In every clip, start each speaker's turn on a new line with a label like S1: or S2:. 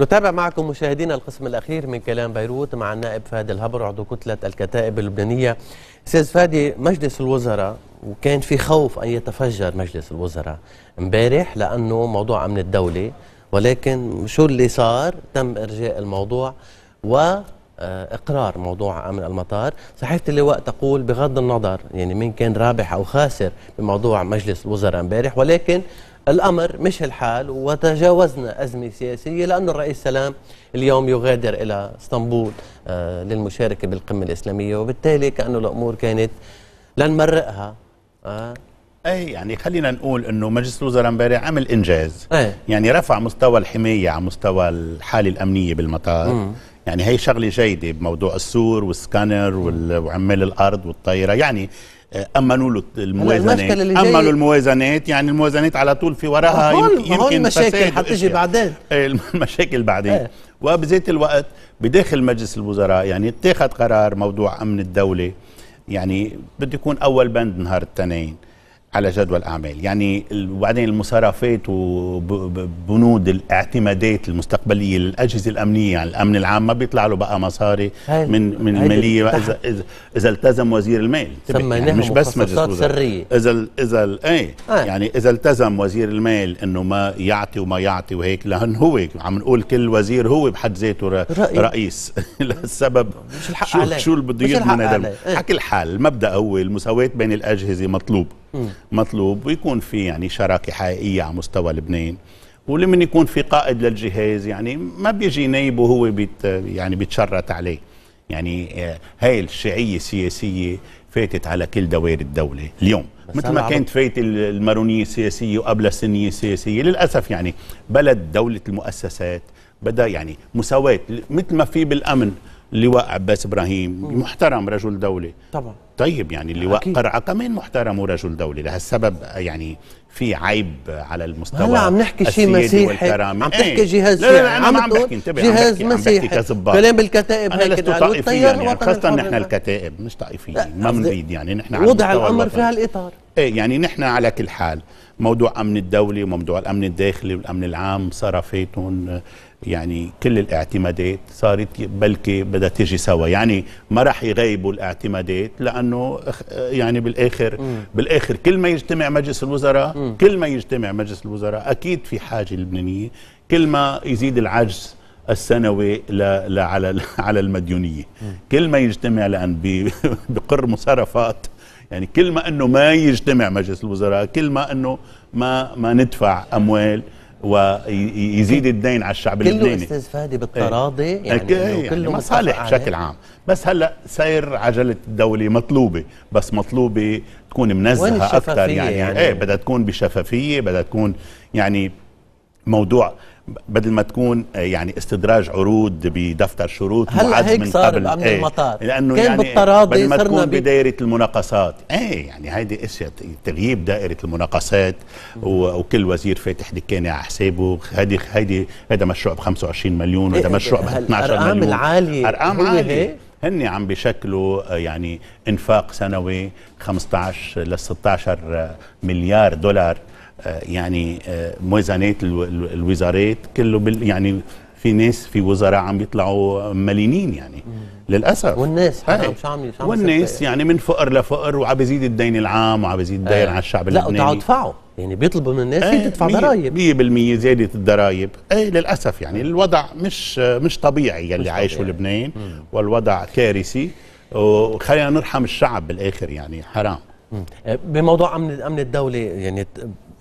S1: نتابع معكم مشاهدينا القسم الأخير من كلام بيروت مع النائب فادي الهبر عضو كتلة الكتائب اللبنانية أستاذ فادي مجلس الوزراء وكان في خوف أن يتفجر مجلس الوزراء امبارح لأنه موضوع أمن الدولة ولكن شو اللي صار تم إرجاء الموضوع و اقرار موضوع امن المطار صحيفه اللواء تقول بغض النظر يعني مين كان رابح او خاسر بموضوع مجلس الوزراء امبارح ولكن الأمر مش الحال وتجاوزنا أزمة سياسية لانه الرئيس سلام اليوم يغادر إلى اسطنبول آه، للمشاركة بالقمة الإسلامية وبالتالي كأنه الأمور كانت لنمرقها آه. اي يعني خلينا
S2: نقول انه مجلس الوزراء امبارح عمل انجاز أي. يعني رفع مستوى الحمايه على مستوى الحاله الامنيه بالمطار م. يعني هي شغله جيده بموضوع السور والسكانر وعمال الارض والطائره يعني آه، امنوا له الموازنات امنوا الموازنات يعني الموازنات على طول في وراها يمكن يمكن مشاكل حتجي بعدين إيه، المشاكل بعدين اه. وبذات الوقت بداخل مجلس الوزراء يعني اتخذ قرار موضوع امن الدوله يعني بده يكون اول بند نهار التنين على جدول اعمال يعني وبعدين المصارفات وبنود الاعتمادات المستقبليه للاجهزه الامنيه يعني الامن العام ما بيطلع له بقى مصاري من من الماليه اذا اذا التزم وزير المال يعني مش بس مجلس سريه اذا اذا اي آه. يعني اذا التزم وزير المال انه ما يعطي وما يعطي وهيك لان هو عم نقول كل وزير هو بحد ذاته رئيس, رئيس. للسبب مش الحق شو, عليك. شو اللي بده يضمن هذا حكي إيه. الحال المبدا هو المساواه بين الاجهزه مطلوب مطلوب ويكون في يعني شراكه حقيقيه على مستوى لبنان ولمن يكون في قائد للجهاز يعني ما بيجي نايبه وهو بيت يعني بيتشرط عليه يعني آه، هاي الشيعيه السياسيه فاتت على كل دوائر الدوله اليوم مثل ما كانت فاتت المارونيه السياسيه وقبلها السنيه السياسيه للاسف يعني بلد دوله المؤسسات بدا يعني مساواه مثل ما في بالامن اللواء عباس ابراهيم محترم رجل دوله طبعا طيب يعني اللواء أكيد. قرعه كمان محترم ورجل دوله لهالسبب يعني في عيب على المستوى هلا عم نحكي شيء مسيحي عم تحكي إيه. جهاز لا لا, لا انا عم, عم بحكي انتبه جهاز عم بحكي مسيحي كذبات كلام
S1: الكتائب انا لست طائفيا يعني خاصه نحن
S2: الكتائب مش طائفيين ما بنريد يعني نحن وضع الامر في هالاطار ايه يعني نحن على كل حال موضوع امن الدوله وموضوع الامن الداخلي والامن العام صرفيتهم يعني كل الاعتمادات صارت بلكي بدها تيجي سوا يعني ما راح يغيبوا الاعتمادات لانه يعني بالاخر م. بالاخر كل ما يجتمع مجلس الوزراء م. كل ما يجتمع مجلس الوزراء اكيد في حاجه لبنانيه كل ما يزيد العجز السنوي لا على على المديونيه م. كل ما يجتمع لان بقر مصارفات يعني كل ما انه ما يجتمع مجلس الوزراء كل ما انه ما ما ندفع اموال ويزيد الدين على الشعب كله اللبناني كله
S1: استاذ فادي إيه. بالتراضي ايه يعني, إيه. يعني كله مصالح بشكل عام
S2: بس هلا سير عجله الدوله مطلوبه بس مطلوبه تكون منزهه اكثر يعني, إيه، يعني ايه بدها تكون بشفافيه بدها تكون يعني موضوع بدل ما تكون آه، يعني استدراج عروض بدفتر شروط هلا هيك من صار قبل بأمن ايه المطار لانه كان يعني بالتراضي بدل ما تكون بدائره المناقصات ايه يعني هيدي اشياء تغييب دائره المناقصات وكل وزير فاتح دكانه على حسابه هيدي هيدي هذا مشروع ب 25 مليون وهذا إيه، مشروع ب 12 مليون الارقام العاليه ارقام عاليه هن عم بيشكلوا آه، يعني انفاق سنوي 15 ل 16 مليار دولار آه، يعني آه، موازنات الوزارات كله بال يعني في ناس في وزراء عم بيطلعوا مليانين يعني مم. للاسف والناس مش نعم، عامل مش
S1: عامل والناس
S2: يعني من فقر لفقر وعم بيزيد الدين العام وعم بيزيد آه. الدين آه. على الشعب لا اللبناني لا ادفعوا يعني بيطلبوا من الناس آه تدفع ضرائب 100% زياده الضرائب اي للاسف يعني الوضع مش مش طبيعي يلي عايشه لبنان والوضع كارثي وخلينا
S1: نرحم الشعب بالاخر يعني حرام بموضوع امن امن الدوله يعني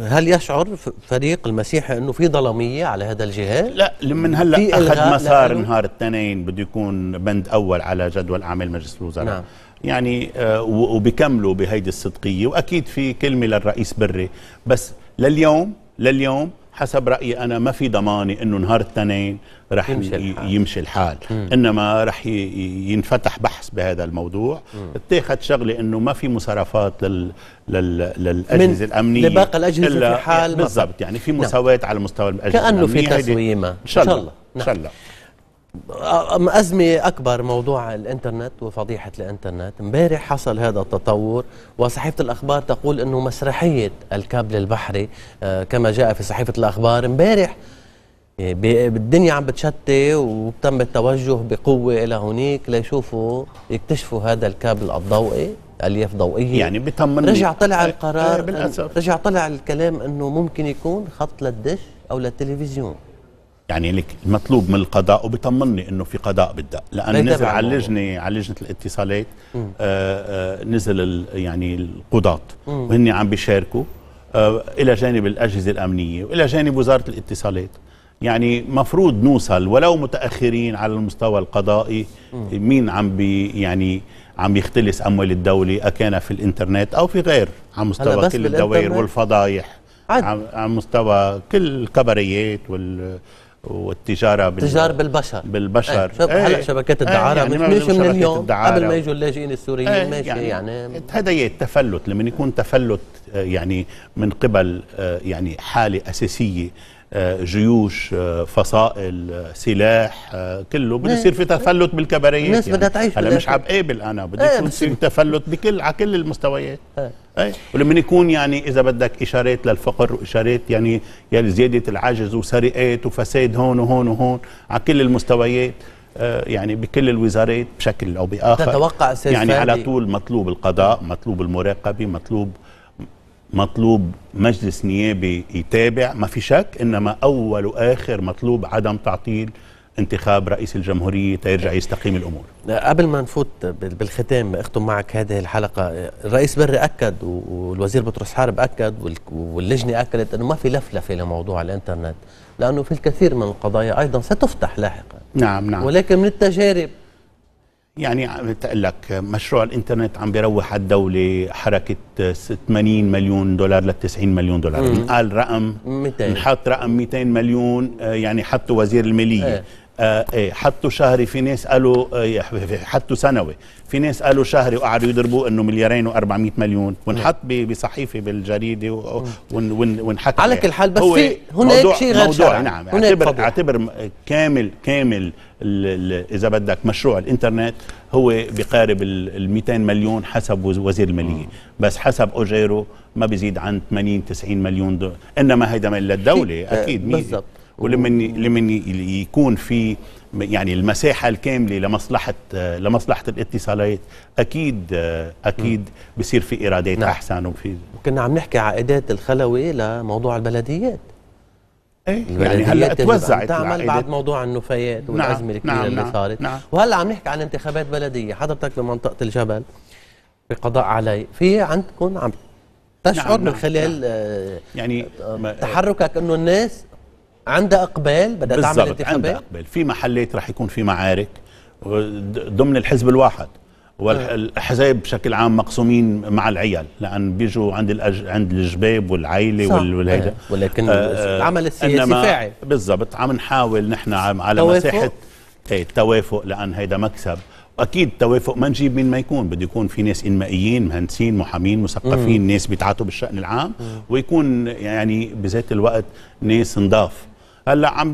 S1: هل يشعر فريق المسيحي انه في ظلاميه على هذا الجهاز؟ لا من هلا اخذ مسار نهار الاثنين بده يكون بند اول على جدول اعمال مجلس الوزراء نعم.
S2: يعني آه، وبكملوا بهيدي الصدقيه واكيد في كلمه للرئيس بري بس لليوم لليوم حسب رايي انا ما في ضمانه انه نهار الاثنين رح يمشي الحال, يمشي الحال. مم. انما رح ينفتح بحث بهذا الموضوع اتاخذ شغله انه ما في مصارفات لل لل للاجهزه الامنيه لباقي الاجهزه في حال بالضبط يعني في نعم. مساواه على مستوى الاجهزه كانه في تسويمه ان شاء الله ان شاء الله, إن نعم.
S1: شاء الله. أزمة أكبر موضوع الإنترنت وفضيحة الإنترنت امبارح حصل هذا التطور وصحيفة الأخبار تقول أنه مسرحية الكابل البحري آه، كما جاء في صحيفة الأخبار امبارح آه، الدنيا عم بتشتي وتم التوجه بقوة إلى هناك ليشوفوا يكتشفوا هذا الكابل الضوئي ألياف ضوئية يعني بيطمني رجع طلع القرار إيه، بالأسف. رجع طلع الكلام أنه ممكن يكون خط للدش أو للتلفزيون
S2: يعني لك المطلوب من القضاء وبيطمني انه في قضاء بدأ لان نزل على اللجنه على لجنه الاتصالات آآ آآ آه، آه، نزل يعني القضاة وهن عم بيشاركوا آه، الى جانب الاجهزه الامنيه والى جانب وزاره الاتصالات يعني مفروض نوصل ولو متاخرين على المستوى القضائي مين عم بي يعني عم يختلس اموال الدوله اكان في الانترنت او في غير على مستوى كل الدوائر والفضايح عد. على مستوى كل الكبريات وال والتجاره بال... تجار بالبشر بالبشر ايه. ايه. هلا شبكات إيه، الدعاره ايه. يعني مش, من اليوم قبل ما يجوا
S1: اللاجئين السوريين ايه. ماشي يعني, يعني
S2: هذا التفلت لما يكون تفلت آه، يعني من قبل آه، يعني حاله اساسيه آه، جيوش فصائل سلاح كله بده إيه. يصير في تفلت بالكباريات الناس يعني. بدها تعيش هلا مش عم قابل انا بده إيه، يكون في تفلت بكل على كل المستويات أي. ولما يكون يعني اذا بدك اشارات للفقر واشارات يعني يعني زياده العجز وسرقات وفساد هون وهون وهون على كل المستويات آه، يعني بكل الوزارات بشكل او باخر تتوقع استاذ يعني فادي. على طول مطلوب القضاء مطلوب المراقبه مطلوب مطلوب مجلس نيابي يتابع ما في شك انما اول واخر مطلوب عدم تعطيل انتخاب رئيس الجمهورية تيرجع يستقيم الأمور
S1: قبل ما نفوت بالختام أختم معك هذه الحلقة الرئيس بري أكد والوزير بطرس حارب أكد واللجنة أكدت أنه ما في لفلفة لموضوع الإنترنت لأنه في الكثير من القضايا أيضا ستفتح لاحقا نعم نعم ولكن من التجارب يعني بتقول لك مشروع
S2: الانترنت عم بيروح على الدولة حركة 80 مليون دولار ل 90 مليون دولار قال رقم
S1: 200 نحط
S2: رقم 200 مليون آه، يعني حطوا وزير المالية إيه. آه، ايه حطوا شهري في ناس قالوا آه، حطوا سنوي في ناس قالوا شهري وقعدوا يضربوه انه مليارين و400 مليون ونحط بصحيفه بالجريده ونحط على كل حال بس في هناك شيء غير شرعي نعم اعتبر اعتبر كامل كامل اذا بدك مشروع الانترنت هو بقارب ال 200 مليون حسب وزير الماليه بس حسب اوجيرو ما بيزيد عن 80 90 مليون دولار انما هيدا من للدوله اكيد بالضبط ولمن لمن يكون في يعني المساحه الكامله لمصلحه آه، لمصلحه الاتصالات اكيد آه، اكيد بصير في ايرادات نعم. احسن وفي
S1: وكنا عم نحكي عائدات الخلوي لموضوع البلديات ايه يعني هلا توزعت تعمل بعد موضوع النفايات والازمه نعم الكبيره نعم اللي نعم، صارت نعم وهلا عم نحكي عن انتخابات بلديه حضرتك بمنطقه الجبل بقضاء علي في عندكم عم تشعر نعم, نعم، من خلال نعم. آه، يعني تحركك انه الناس عندها اقبال بدها تعمل انتخابات عندها اقبال
S2: في محلات رح يكون في معارك ضمن الحزب الواحد آه. والحزاب بشكل عام مقسومين مع العيال لان بيجوا عند الأج... عند الجباب والعيله والهيدا والهيدا ولكن آه العمل آه، السياسي فاعل بالضبط عم نحاول نحن على مساحه التوافق إيه، التوافق لان هيدا مكسب واكيد التوافق ما نجيب مين ما يكون بده يكون في ناس انمائيين مهندسين محامين مثقفين ناس بيتعاطوا بالشان العام مم. ويكون يعني بذات الوقت ناس نضاف هلا عم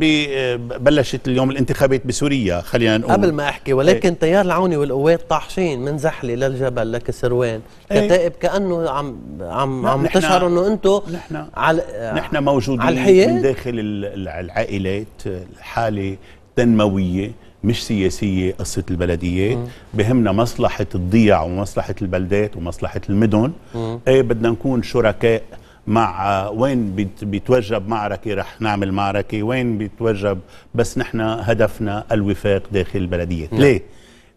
S2: بلشت اليوم الانتخابات بسوريا خلينا نقول قبل ما احكي ولكن ايه.
S1: تيار العوني والقوات طاحشين من زحله للجبل لكسروان إيه. كتائب كانه عم عم عم تشعر انه انتم نحن على نحن موجودين على من
S2: داخل العائلات الحاله تنمويه مش سياسية قصة البلديات مم. بهمنا مصلحة الضيع ومصلحة البلدات ومصلحة المدن مم. ايه بدنا نكون شركاء مع وين بيتوجب معركه رح نعمل معركه وين بيتوجب بس نحن هدفنا الوفاق داخل البلديه نعم. ليه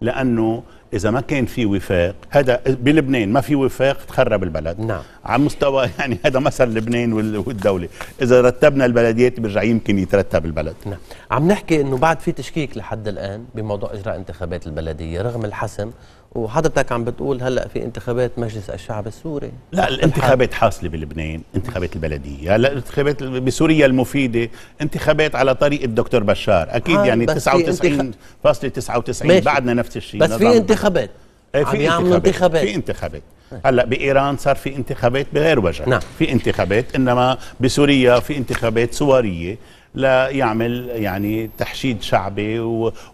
S2: لانه اذا ما كان في وفاق هذا بلبنان ما في وفاق تخرب البلد نعم. على مستوى يعني هذا مثل لبنان والدوله اذا رتبنا البلديات برجع يمكن يترتب البلد نعم
S1: عم نحكي انه بعد في تشكيك لحد الان بموضوع اجراء انتخابات البلديه رغم الحسم وحضرتك عم بتقول هلا في انتخابات مجلس الشعب السوري
S2: لا الانتخابات حاصله بلبنان انتخابات البلديه هلا الانتخابات بسوريا المفيده انتخابات على طريق الدكتور بشار اكيد يعني 99.99 انتخ... بعدنا نفس الشيء بس في انتخابات
S1: إيه، في يعملوا انتخابات في
S2: انتخابات هلا بايران صار في انتخابات بغير وجه نعم. في انتخابات انما بسوريا في انتخابات سواريه لا يعمل يعني تحشيد شعبي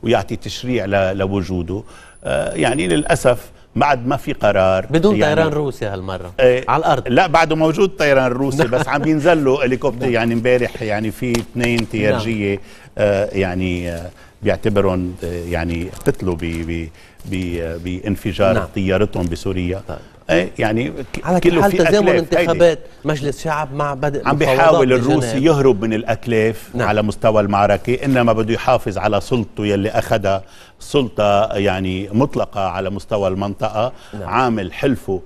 S2: ويعطي تشريع لوجوده آه، يعني للأسف بعد ما في قرار بدون يعني طيران روسي هالمره ايه على الارض لا بعده موجود طيران روسي نعم. بس عم بينزل له هليكوبتر نعم. يعني امبارح يعني في اثنين نعم. تيارجيه آه يعني آه بيعتبرهم آه يعني قتلوا آه، بانفجار طيارتهم بسوريا طيب. ايه يعني
S1: على كل حال تزامن انتخابات مجلس شعب مع بدء عم بيحاول الروسي
S2: يهرب من الاكلاف نعم. على مستوى المعركه انما بده يحافظ على سلطته يلي اخذها سلطه يعني مطلقه على مستوى المنطقه نعم. عامل حلفه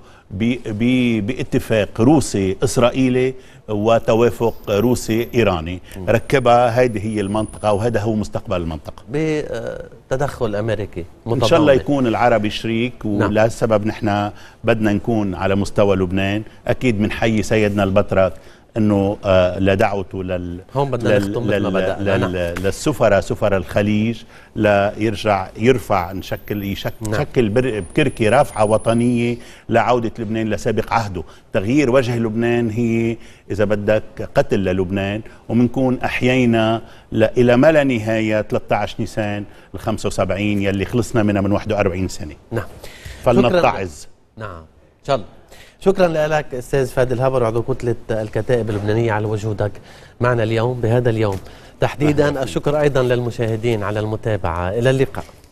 S2: باتفاق روسي اسرائيلي وتوافق روسي ايراني ركبها هذه هي المنطقه وهذا هو مستقبل المنطقه
S1: بتدخل امريكي متضامن. ان شاء الله
S2: يكون العربي شريك نعم. ولهالسبب نحن بدنا نكون على مستوى لبنان اكيد بنحيي سيدنا البطرك انه آه، لا دعوته لل هون بدنا نختم مثل ما بدانا للسفراء سفراء الخليج ليرجع يرفع نشكل يشكل نعم. بكركي رافعه وطنيه لعوده لبنان لسابق عهده، تغيير وجه لبنان هي اذا بدك قتل للبنان وبنكون احيينا الى ما لا نهايه 13 نيسان ال 75 يلي خلصنا منها من 41 سنه.
S1: نعم فلنتعظ نعم ان شاء الله شكرا لك استاذ فهد الهبر عضو كتله الكتائب اللبنانيه على وجودك معنا اليوم بهذا اليوم تحديدا الشكر ايضا للمشاهدين على المتابعه الى اللقاء